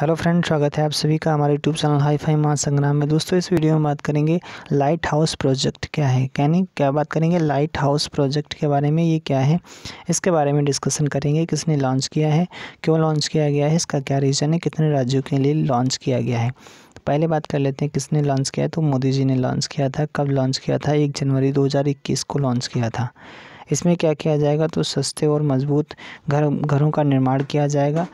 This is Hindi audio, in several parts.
हेलो फ्रेंड स्वागत है आप सभी का हमारे यूट्यूब चैनल हाई फाई मां संग्राम में दोस्तों इस वीडियो में बात करेंगे लाइट हाउस प्रोजेक्ट क्या है यानी क्या बात करेंगे लाइट हाउस प्रोजेक्ट के बारे में ये क्या है इसके बारे में डिस्कशन करेंगे किसने लॉन्च किया है क्यों लॉन्च किया गया है इसका क्या रीज़न है कितने राज्यों के लिए लॉन्च किया गया है पहले बात कर लेते हैं किसने लॉन्च किया तो मोदी जी ने लॉन्च किया था कब लॉन्च किया था एक जनवरी दो को लॉन्च किया था इसमें क्या किया जाएगा तो सस्ते और मजबूत घर घरों का निर्माण किया जाएगा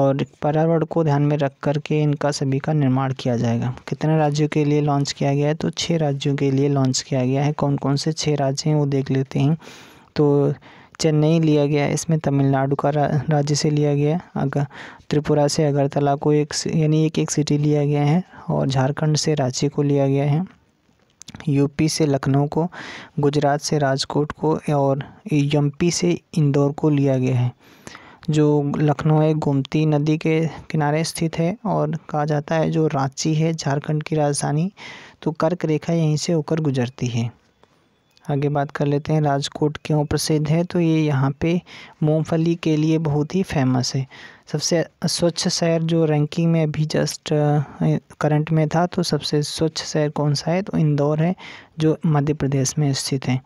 और पर्यावरण को ध्यान में रख कर के इनका सभी का निर्माण किया जाएगा कितने राज्यों के लिए लॉन्च किया गया है तो छः राज्यों के लिए लॉन्च किया गया है कौन कौन से छः राज्य हैं वो देख लेते हैं तो चेन्नई लिया गया है इसमें तमिलनाडु का रा, राज्य से लिया गया है अगर त्रिपुरा से अगरतला को एक यानी एक एक सिटी लिया गया है और झारखंड से रांची को लिया गया है यूपी से लखनऊ को गुजरात से राजकोट को और एमपी से इंदौर को लिया गया है जो लखनऊ है गोमती नदी के किनारे स्थित है और कहा जाता है जो रांची है झारखंड की राजधानी तो कर्क रेखा यहीं से होकर गुजरती है आगे बात कर लेते हैं राजकोट क्यों प्रसिद्ध है तो ये यहाँ पे मूंगफली के लिए बहुत ही फेमस है सबसे स्वच्छ शहर जो रैंकिंग में अभी जस्ट करंट में था तो सबसे स्वच्छ शहर कौन सा है तो इंदौर है जो मध्य प्रदेश में स्थित है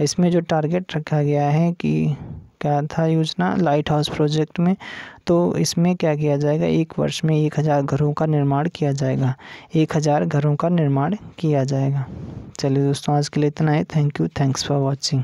इसमें जो टारगेट रखा गया है कि क्या था योजना लाइट हाउस प्रोजेक्ट में तो इसमें क्या किया जाएगा एक वर्ष में एक हज़ार घरों का निर्माण किया जाएगा एक हज़ार घरों का निर्माण किया जाएगा चलिए दोस्तों आज के लिए इतना ही thank you thanks for watching